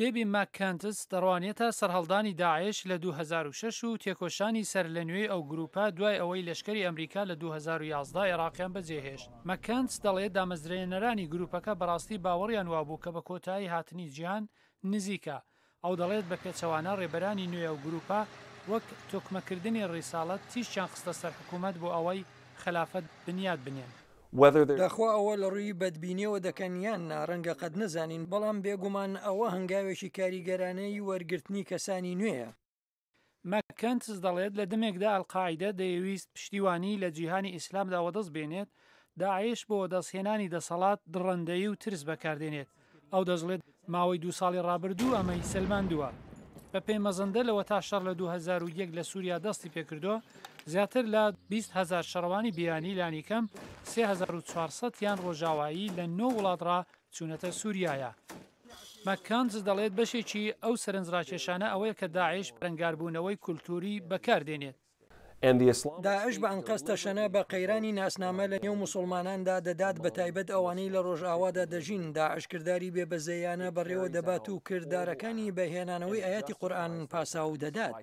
کتێبی ماکانتس دەڕوانێتە سەرهەڵدانی داعش لە 2006 و تێکۆشانی سەر لە نوێی ئەو گروپە دوای ئەوەی لەشکری ئەمریکا لە 2011 عێراقیان بەجێهێشت مەکانس دەڵێت دامەزرێنەرانی گروپەکە بەڕاستی باوەڕیان وابوو کە بە کۆتایی هاتنی جیان نزیکە ئەو دەڵێت بە پێچەوانە ڕێبەرانی نوێ و گروپە وەک تۆکمەکردنی ڕیساڵەت تیشیان خستە سەر حکوومەت بۆ ئەوەی خلافەت بنیاد بنێن. داخوا ئەوە لە ڕووی بەدبینیەوە دەکەن یان ناڕەنگە قەت نزانین بەڵام بێگومان ئەوە هەنگاوێکی کاریگەرانەی وەرگرتنی کەسانی نوێیە مەکەنتس دەڵێت لە دمێکدا ئەلقاعدە دەیویست پشتیوانی لە جیهانی ئیسلامداوە دەست بێنێت داعش بۆ دەستهێنانی دەسەڵات دڕەندەی و ترس بەکاردێنێت ئەو دەزڵێت ماوەی دو ساڵی ڕابردوو ئەمەی سلمان دووە بە پێی مەزەندە لەوە تا شەڕ لە 2001 لە سووریا دەستی پێکردووە زیاتر لە 20هزار شەڕوانی بیانی لانیکەم 3400 یان ڕۆژاوایی لە نۆ وڵاتڕا چوونەتە سووریایە. مەکانز دەڵێت بەشێکی ئەو سەرنجڕاکێشانە ئەوەیە کە داعش پرنگاربوونەوەی کولتوری بەکاردێنێت. داعش بە ئەنقەستەشەنە بە قەیرانی ناسنامە لە نێو مسلماناندا دەدات بە تایبەت ئەوانەی لە ڕۆژاوادا دەژین داعشکردداری بێبەزەیانە بەڕێوە دەبات و کردارەکانی بەهێنانەوەی ئاەتی قورآن پاسا و دەدات.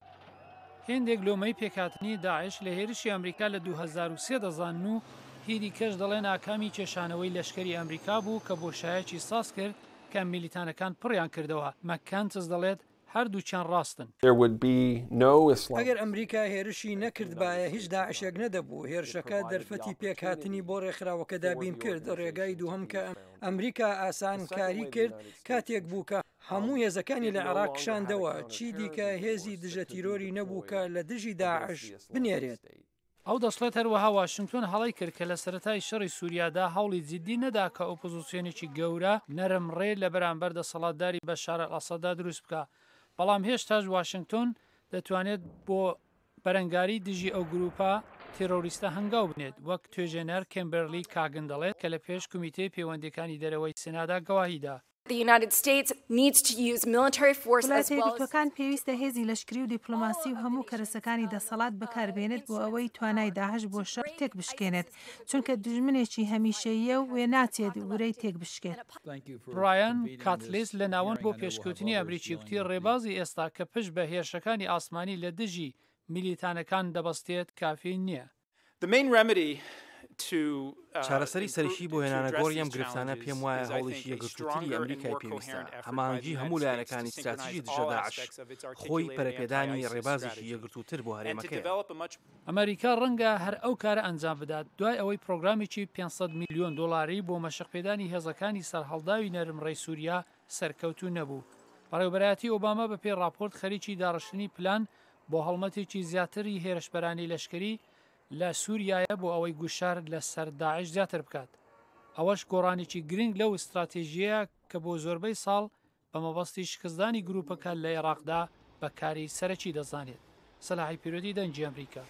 هندێک لۆمەی پێکاتنی داعش لە هێرشی ئەمریکا لە 2023 دەزان و هیدی کەش دەڵێ ناکامی کێشانەوەی لەشکری ئەمریکا بوو کە بۆ شایەکی ساس کرد کە میلیتانەکان پڕیان کردەوە مەکانتس دەڵێت هەردووچیان ڕاستن ئەگەر ئەمریکا هێرشی نەکرد باە هیچ داعشێک نەدەبوو هێرشەکە دەرفەتی پێکهاتنی بۆ ڕێکخراوەکە دابین کرد ڕێگای دووهم کە ئەمریکا ئاسان کاری کرد کاتێک بووکە هەموو هێزەکانی لە عراق کشاندەوە چی دیکە هێزی دژە تیرۆری نەبووکە لە دژی داعش بنێرێت. ئەو دەسڵێت هەروەها واشنگتن هەڵی کرد کە لە سەتای شەڕی سووریادا هەوڵی جددی نەدا کە ئۆپۆزیسیۆنێکی گەورە نەرم ڕێ لە بەرامبەر دەسەڵاتداری بە شارە ئاسەدا دروست بکە. بەڵام هێشتاش واشنگتن دەتوانێت بۆ بەرەنگاری دژی ئەو گروپا تێرۆریستە هەنگاو بنێت وەک توێژێنەر کمبەرلی کاگندەڵێت کە لە پێش کمیتەی پەیوەندەکانی دەرەوەی سنادا گەواهیدا وڵاتەکان پێویستە هێزی لەشکری و دیپلۆماسی و هەموو کەرەسەکانی دەسەڵات بەکاربێنێت بۆ ئەوەی توانای داهش بۆ شەر تێک بشکێنێت چونکە دژمنێکی هەمیشەیە و وێ ناچێت ورەی تێک بشکێت ڕایەن کاتلس لە ناوەند بۆ پێشکەوتنی ئەمریکی کوتی ڕێبازی ئێستا کە پشت بە هێرشەکانی ئاسمانی لە دژی میلیتانەکان دەبەستێت کافی نییە. The main remedy Uh, چارەسەری سەرشی بۆ هێنانە گۆڕیم گرفتانە پێم وایە هەڵیشی یەکگرتوری ئەمریکای پێویستە ئەمانگی هەموو لایەنەکانی استراتژی دژەداش خۆی پەرەپێدانی ڕێبازیشی یەکگرتوتر بۆ هەرێمەکەی ئەمریکا ڕەنگە هەر ئەو کارە ئەنجام بدات دوای ئەوەی پرۆگرامێکی 500 میلیۆن دلاری بۆ مەشقپێدانی هێزەکانی سەررهڵداوی نەرمڕێی سووریا سەرکەوتو نەبوو بەڕێوبەتی ئۆباما بە پێی راپۆرت خەریکی داڕشتنی پلان بۆ هەڵمەتێکی زیاتری هێرشبەرانی لەشکری لە سووریایە بۆ ئەوەی گوشار لە سەرداعش زیاتر بکات ئەوەش گۆڕانێکی گرنگ لەو استراتێژیە کە بۆ زۆربەی ساڵ بە مەبەستی شکستانی گرروپەکە لە عێراقدا بەکاری سەرەکی دەزانێت سەلاحی پیرۆدی دەنجی ئەمریکا